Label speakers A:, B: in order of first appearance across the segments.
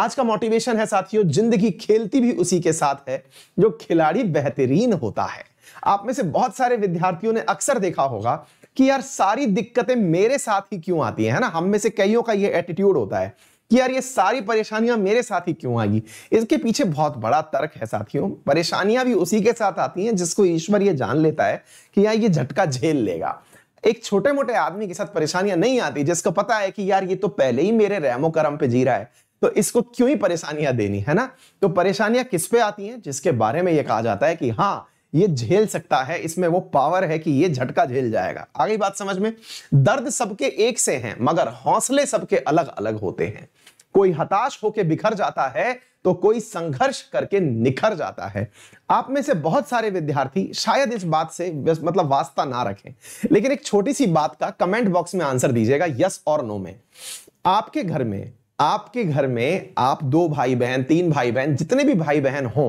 A: आज का मोटिवेशन है साथियों जिंदगी खेलती भी उसी के साथ है जो खिलाड़ी बेहतरीन होता है आप में से बहुत सारे विद्यार्थियों ने अक्सर देखा होगा कि यार सारी दिक्कतें मेरे साथ ही क्यों आती हैं है ना हम में से कईयों का ये एटीट्यूड होता है कि यार ये सारी परेशानियां मेरे साथ ही क्यों आएगी इसके पीछे बहुत बड़ा तर्क है साथियों परेशानियां भी उसी के साथ आती हैं जिसको ईश्वर ये जान लेता है कि यार ये झटका झेल लेगा एक छोटे मोटे आदमी के साथ परेशानियां नहीं आती जिसको पता है कि यार ये तो पहले ही मेरे रहमो करम पे जी रहा है तो इसको क्यों ही परेशानियां देनी है ना तो परेशानियां किस पे आती हैं जिसके बारे में यह कहा जाता है कि हाँ ये झेल सकता है इसमें वो पावर है कि ये झटका झेल जाएगा आगे बात समझ में दर्द सबके एक से हैं मगर हौसले सबके अलग अलग होते हैं कोई हताश होके बिखर जाता है तो कोई संघर्ष करके निखर जाता है आप में से बहुत सारे विद्यार्थी शायद इस बात से मतलब वास्ता ना रखें लेकिन एक छोटी सी बात का कमेंट बॉक्स में आंसर दीजिएगा यस और नो में आपके घर में आपके घर में आप दो भाई बहन तीन भाई बहन जितने भी भाई बहन हो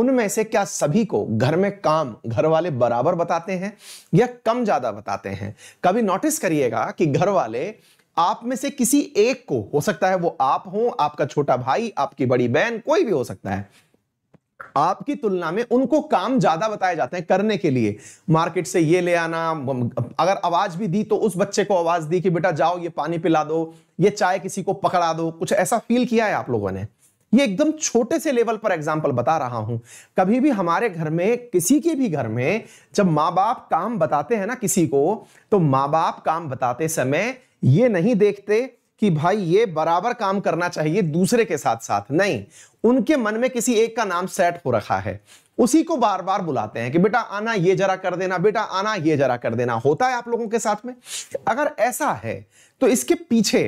A: उनमें से क्या सभी को घर में काम घर वाले बराबर बताते हैं या कम ज्यादा बताते हैं कभी नोटिस करिएगा कि घर वाले आप में से किसी एक को हो सकता है वो आप हो आपका छोटा भाई आपकी बड़ी बहन कोई भी हो सकता है आपकी तुलना में उनको काम ज्यादा बताए जाते हैं करने के लिए मार्केट से ये ले आना अगर आवाज भी दी तो उस बच्चे को आवाज दी कि बेटा जाओ ये पानी पिला दो ये चाय किसी को पकड़ा दो कुछ ऐसा फील किया है आप लोगों ने ये एकदम छोटे से लेवल पर एग्जाम्पल बता रहा हूं कभी भी हमारे घर में किसी के भी घर में जब माँ बाप काम बताते हैं ना किसी को तो माँ बाप काम बताते समय ये नहीं देखते कि भाई ये बराबर काम करना चाहिए दूसरे के साथ साथ नहीं उनके मन में किसी एक का नाम सेट हो रखा है उसी को बार बार बुलाते हैं कि बेटा आना ये जरा कर देना बेटा आना ये जरा कर देना होता है आप लोगों के साथ में अगर ऐसा है तो इसके पीछे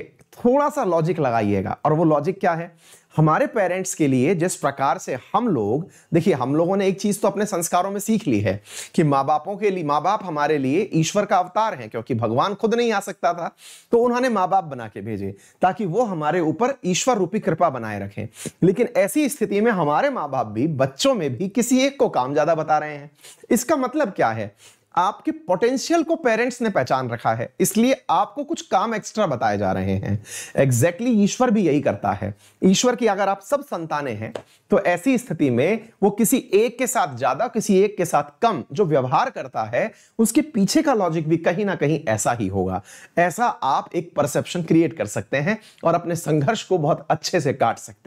A: थोड़ा सा लॉजिक लगाइएगा और वो लॉजिक क्या है हमारे पेरेंट्स के लिए जिस प्रकार से हम लोग देखिए हम लोगों ने एक चीज़ तो अपने संस्कारों में सीख ली है कि माँ बापों के लिए माँ बाप हमारे लिए ईश्वर का अवतार है क्योंकि भगवान खुद नहीं आ सकता था तो उन्होंने माँ बाप बना के भेजे ताकि वो हमारे ऊपर ईश्वर रूपी कृपा बनाए रखें लेकिन ऐसी स्थिति में हमारे माँ बाप भी बच्चों में भी किसी एक को काम ज़्यादा बता रहे हैं इसका मतलब क्या है आपके पोटेंशियल को पेरेंट्स ने पहचान रखा है इसलिए आपको कुछ काम एक्स्ट्रा बताए जा रहे हैं एग्जैक्टली exactly ईश्वर भी यही करता है ईश्वर की अगर आप सब संतानें हैं तो ऐसी स्थिति में वो किसी एक के साथ ज्यादा किसी एक के साथ कम जो व्यवहार करता है उसके पीछे का लॉजिक भी कहीं ना कहीं ऐसा ही होगा ऐसा आप एक परसेप्शन क्रिएट कर सकते हैं और अपने संघर्ष को बहुत अच्छे से काट सकते हैं